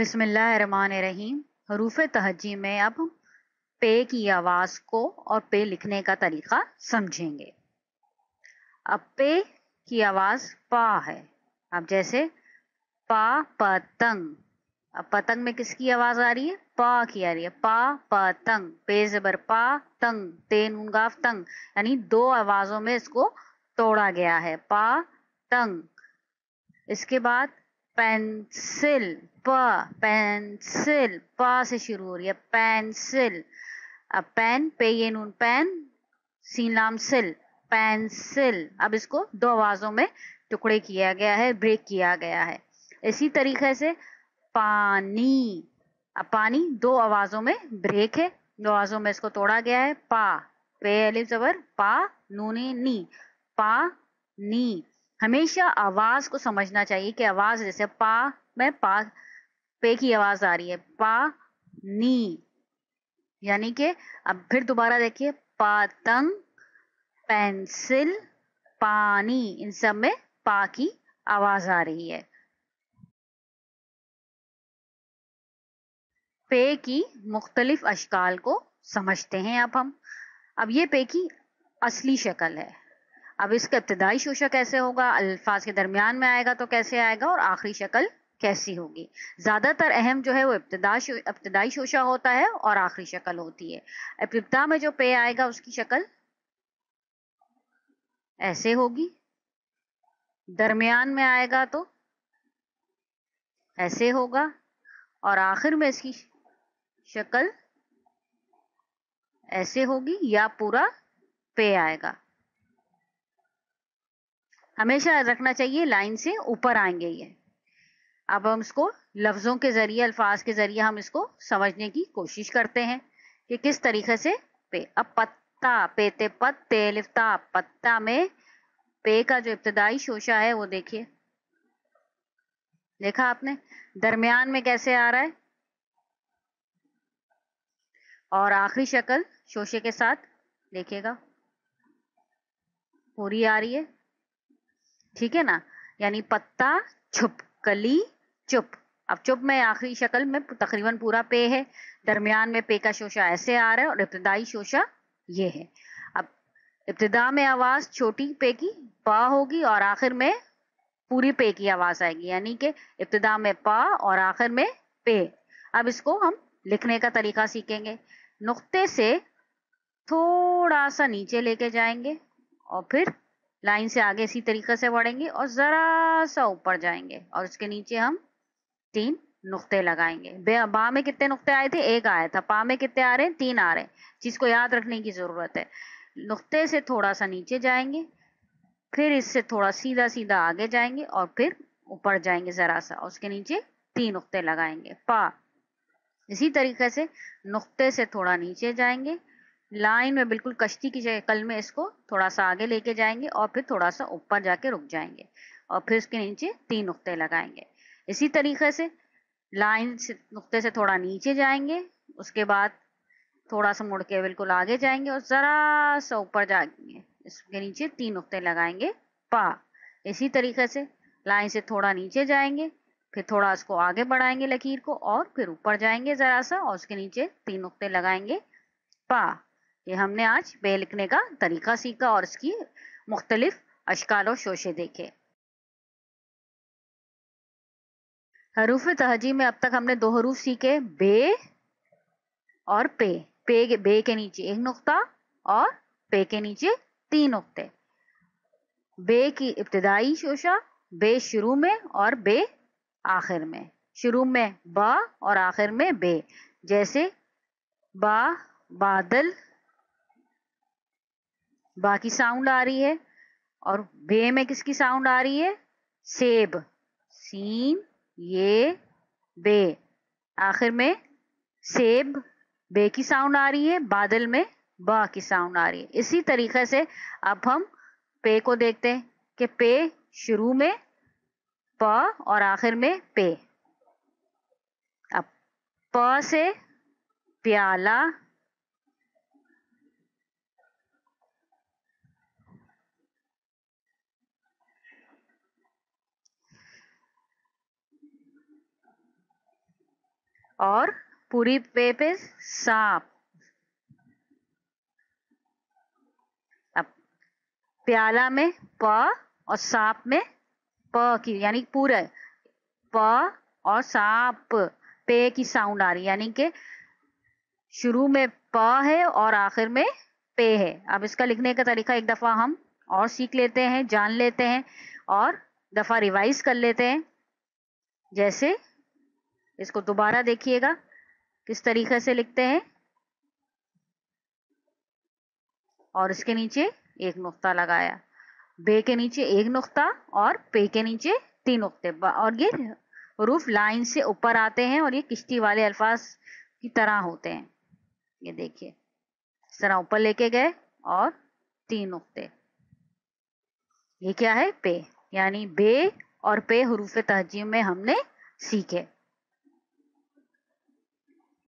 बिसमीम हरूफ तहजी में अब पे की आवाज़ को और पे लिखने का तरीक़ा समझेंगे अब पे की आवाज़ पा है अब जैसे पा पतंग अब पतंग में किसकी आवाज़ आ रही है पा की आ रही है पा पतंग पे जबर पा तंग ते नूनगाफ तंग यानी दो आवाज़ों में इसको तोड़ा गया है पा तंग इसके बाद पेंसिल पेंसिल प से शुरू हो रही है पेंसिल अब पेन पे ये नून पेन नाम सिल पेंसिल अब इसको दो आवाजों में टुकड़े किया गया है ब्रेक किया गया है इसी तरीके से पानी अब पानी दो आवाजों में ब्रेक है दो आवाजों में इसको तोड़ा गया है पा पे जबर पा नूने नी पा नी हमेशा आवाज को समझना चाहिए कि आवाज जैसे पा मैं पा पे की आवाज आ रही है पा नी यानी कि अब फिर दोबारा देखिए पातंग पेंसिल पानी इन सब में पा की आवाज आ रही है पे की मुख्तलिफ अशकाल को समझते हैं अब हम अब ये पे की असली शक्ल है अब इसका इब्तदाई शोशा कैसे होगा अल्फाज के दरमियान में आएगा तो कैसे आएगा और आखिरी शक्ल कैसी होगी ज़्यादातर अहम जो है वो इब्तदाई इब्तदाई शोशा होता है और आखिरी शक्ल होती है इब्तदा में जो पे आएगा उसकी शक्ल ऐसे होगी दरमियान में आएगा तो ऐसे होगा और आखिर में इसकी शक्ल ऐसे होगी या पूरा पे आएगा हमेशा रखना चाहिए लाइन से ऊपर आएंगे ये अब हम इसको लफ्ज़ों के ज़रिए अल्फाज के ज़रिए हम इसको समझने की कोशिश करते हैं कि किस तरीके से पे अब पत्ता पेते पत्ते लिफ्ता पत्ता में पे का जो इब्तदाई शोशा है वो देखिए देखा आपने दरमियान में कैसे आ रहा है और आखिरी शक्ल शोशे के साथ देखिएगा पूरी आ रही है ठीक है ना यानी पत्ता छुपकली चुप अब चुप में आखिरी शक्ल में तकरीबन पूरा पे है दरमियान में पे का शोशा ऐसे आ रहा है और इब्तदाई शोशा ये है अब इब्तदा में आवाज़ छोटी पे की पा होगी और आखिर में पूरी पे की आवाज़ आएगी यानी कि इब्तदा में पा और आखिर में पे अब इसको हम लिखने का तरीका सीखेंगे नुक्ते से थोड़ा सा नीचे लेके जाएंगे और फिर लाइन से आगे इसी तरीके से बढ़ेंगे और ज़रा सा ऊपर जाएंगे और उसके नीचे हम तीन नुक्ते लगाएंगे बा में कितने नुक्ते आए थे एक आया था पा में कितने आ रहे हैं तीन आ रहे हैं जिसको याद रखने की ज़रूरत है नुक्ते से थोड़ा सा नीचे जाएंगे फिर इससे थोड़ा सीधा सीधा आगे जाएंगे और फिर ऊपर जाएंगे ज़रा सा उसके नीचे तीन नुक्ते लगाएंगे पा इसी तरीके से नुक्ते से थोड़ा नीचे जाएंगे लाइन में बिल्कुल कश्ती की जगह कल में इसको थोड़ा सा आगे लेके जाएंगे और फिर थोड़ा सा ऊपर जाके रुक जाएंगे और फिर उसके नीचे तीन नुक्ते लगाएंगे इसी तरीके से लाइन से नुकते से थोड़ा नीचे जाएंगे उसके बाद थोड़ा सा मुड़ के बिल्कुल आगे जाएंगे और ज़रा सा ऊपर जाएंगे इसके नीचे तीन नुकते लगाएंगे पा इसी तरीके से लाइन से थोड़ा नीचे जाएंगे फिर थोड़ा उसको आगे बढ़ाएंगे लकीर को और फिर ऊपर जाएंगे ज़रा सा और उसके नीचे तीन नुकते लगाएंगे पा ये हमने आज बे लिखने का तरीका सीखा और इसकी मुख्तलिफ अशकाल और शोशे देखे हरूफ तहजी में अब तक हमने दो हरूफ सीखे बे और पे पे के बे के नीचे एक नुकता और पे के नीचे तीन नुकते बे की इब्तदाई शोशा बे शुरू में और बे आखिर में शुरू में बा और आखिर में बे जैसे बा बादल बा की साउंड आ रही है और बे में किसकी साउंड आ रही है सेब सीन ये बे आखिर में सेब बे की साउंड आ रही है बादल में ब की साउंड आ रही है इसी तरीके से अब हम पे को देखते हैं कि पे शुरू में प और आखिर में पे अब प से प्याला और पूरी पेप इज सांप अब प्याला में प और सांप में प की यानी पूरा प और सांप पे की साउंड आ रही यानी के शुरू में प है और आखिर में पे है अब इसका लिखने का तरीका एक दफ़ा हम और सीख लेते हैं जान लेते हैं और दफ़ा रिवाइज कर लेते हैं जैसे इसको दोबारा देखिएगा किस तरीके से लिखते हैं और इसके नीचे एक नुक्ता लगाया बे के नीचे एक नुक्ता और पे के नीचे तीन नुक्ते और ये रूफ लाइन से ऊपर आते हैं और ये किश्ती वाले अल्फाज की तरह होते हैं ये देखिए इस तरह ऊपर लेके गए और तीन नुक्ते ये क्या है पे यानी बे और पे हरूफ तहजीब में हमने सीखे